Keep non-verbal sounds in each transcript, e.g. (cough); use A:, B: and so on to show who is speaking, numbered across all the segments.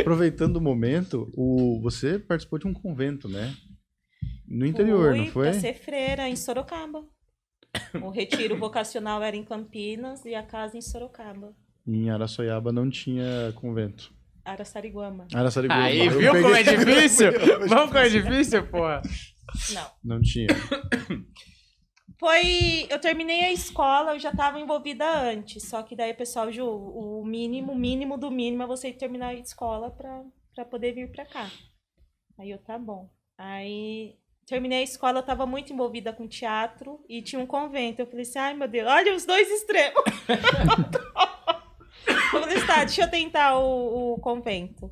A: Aproveitando o momento, o, você participou de um convento, né? No interior, Fui não foi? Fui ser freira em Sorocaba. O retiro vocacional era em Campinas e a casa em Sorocaba. Em Araçoiaba não tinha convento. Araçariguama. Araçariguama. Aí, viu peguei... como é difícil? (laughs) Vamos como é difícil, porra? Não. Não tinha. (coughs) Foi. Eu terminei a escola, eu já estava envolvida antes. Só que daí, pessoal, Ju, o mínimo, o mínimo do mínimo é você terminar a escola para poder vir para cá. Aí eu, tá bom. Aí terminei a escola, eu estava muito envolvida com teatro e tinha um convento. Eu falei assim: ai meu Deus, olha os dois extremos. (laughs) eu falei assim, tá, deixa eu tentar o, o convento.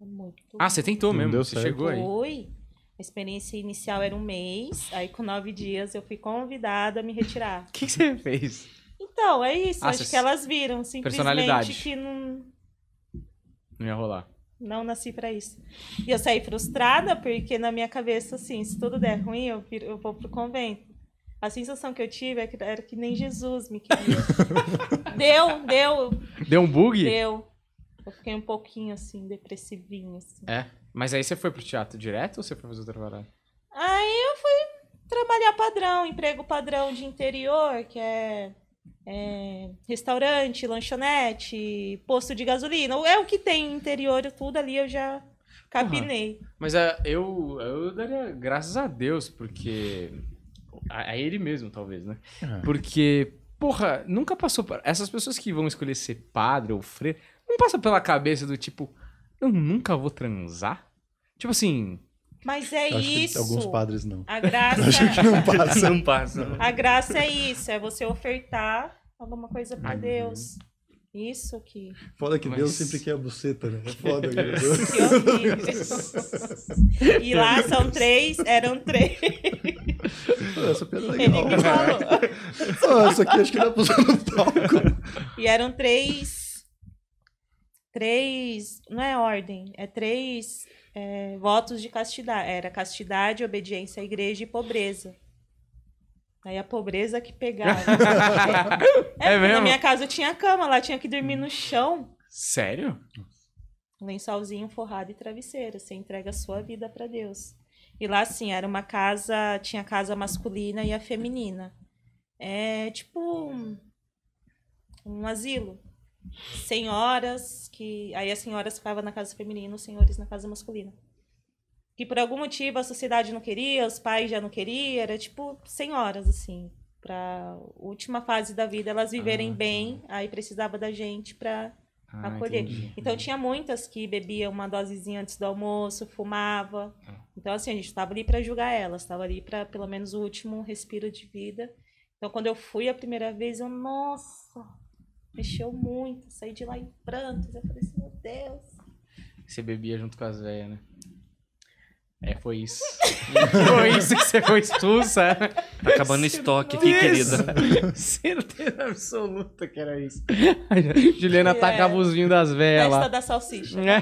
A: Muito. Ah, você tentou mesmo? Deu você certo. chegou aí. Foi. A experiência inicial era um mês, aí com nove dias eu fui convidada a me retirar. (laughs) O que, que, você fez? Então, é isso. Ah, acho que elas viram simplesmente que não. Não ia rolar. Não nasci para isso. E eu saí frustrada porque na minha cabeça, assim, se tudo der ruim, eu, viro, eu vou pro convento. A sensação que eu tive é que, era que nem Jesus me queria. (laughs) deu, deu. Deu um bug? Deu. Eu fiquei um pouquinho, assim, depressivinha assim. É? Mas aí você foi pro teatro direto ou você foi fazer outra parada? Aí eu fui trabalhar padrão, emprego padrão de interior, que é, é restaurante, lanchonete, posto de gasolina. É o que tem interior, tudo ali eu já capinei. Uhum. Mas uh, eu, eu daria graças a Deus, porque. A, a ele mesmo, talvez, né? Uhum. Porque, porra, nunca passou. Por... Essas pessoas que vão escolher ser padre ou freio, não passa pela cabeça do tipo, eu nunca vou transar? Tipo assim. Mas é isso. alguns padres não. A graça. (laughs) acho que não passa. não passa. A graça é isso, é você ofertar alguma coisa para Deus. Isso aqui. Foda que Mas... Deus sempre quer a buceta, né? É foda, (laughs) que E lá são três, eram três. Essa piada é legal. Ele que isso aqui acho que dá pra usar no palco. E eram três. Três. Não é ordem, é três é, votos de castidade. Era castidade, obediência à igreja e pobreza. Aí a pobreza que pegava. (laughs) é, é mesmo? Na minha casa tinha cama, lá tinha que dormir no chão. Sério? lençolzinho forrado e travesseiro. Você entrega a sua vida para Deus. E lá, assim, era uma casa... Tinha a casa masculina e a feminina. É tipo um, um asilo senhoras que aí as senhoras ficavam na casa feminina, os senhores na casa masculina. Que por algum motivo a sociedade não queria, os pais já não queriam, era tipo senhoras assim, para última fase da vida elas viverem ah, tá. bem, aí precisava da gente para ah, acolher. Entendi. Então tinha muitas que bebiam uma dosezinha antes do almoço, fumava. Ah. Então assim, a gente estava ali para julgar elas, estava ali para pelo menos o último respiro de vida. Então quando eu fui a primeira vez, eu nossa, Mexeu muito, saí de lá em prantos. Eu falei assim, meu Deus. Você bebia junto com as velhas, né? É, foi isso. (laughs) foi isso que você foi expulsa. Tá acabando o estoque aqui, isso. querida. Certeza absoluta que era isso. (laughs) Juliana é. atacava os vinhos das velas. Festa da salsicha. É.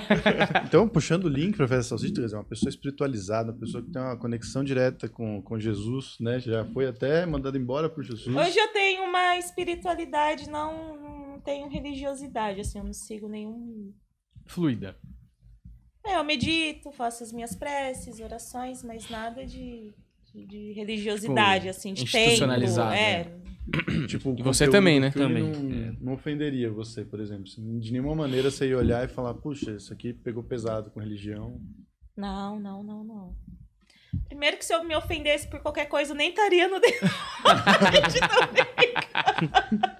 A: então, puxando o link pra festa da salsicha, dizer, uma pessoa espiritualizada, uma pessoa que tem uma conexão direta com, com Jesus, né? Já foi até mandada embora por Jesus. Hoje eu tenho uma espiritualidade não tenho religiosidade, assim, eu não sigo nenhum. Fluida. É, eu medito, faço as minhas preces, orações, mas nada de, de, de religiosidade, tipo, assim, de institucionalizado, tempo. Né? É. Né? (coughs) Tipo, e você também, né? Também. Não, é. não, ofenderia você, por exemplo. De nenhuma maneira você ia olhar e falar, puxa, isso aqui pegou pesado com religião. Não, não, não, não. Primeiro que se eu me ofendesse por qualquer coisa, eu nem estaria no (laughs) (laughs)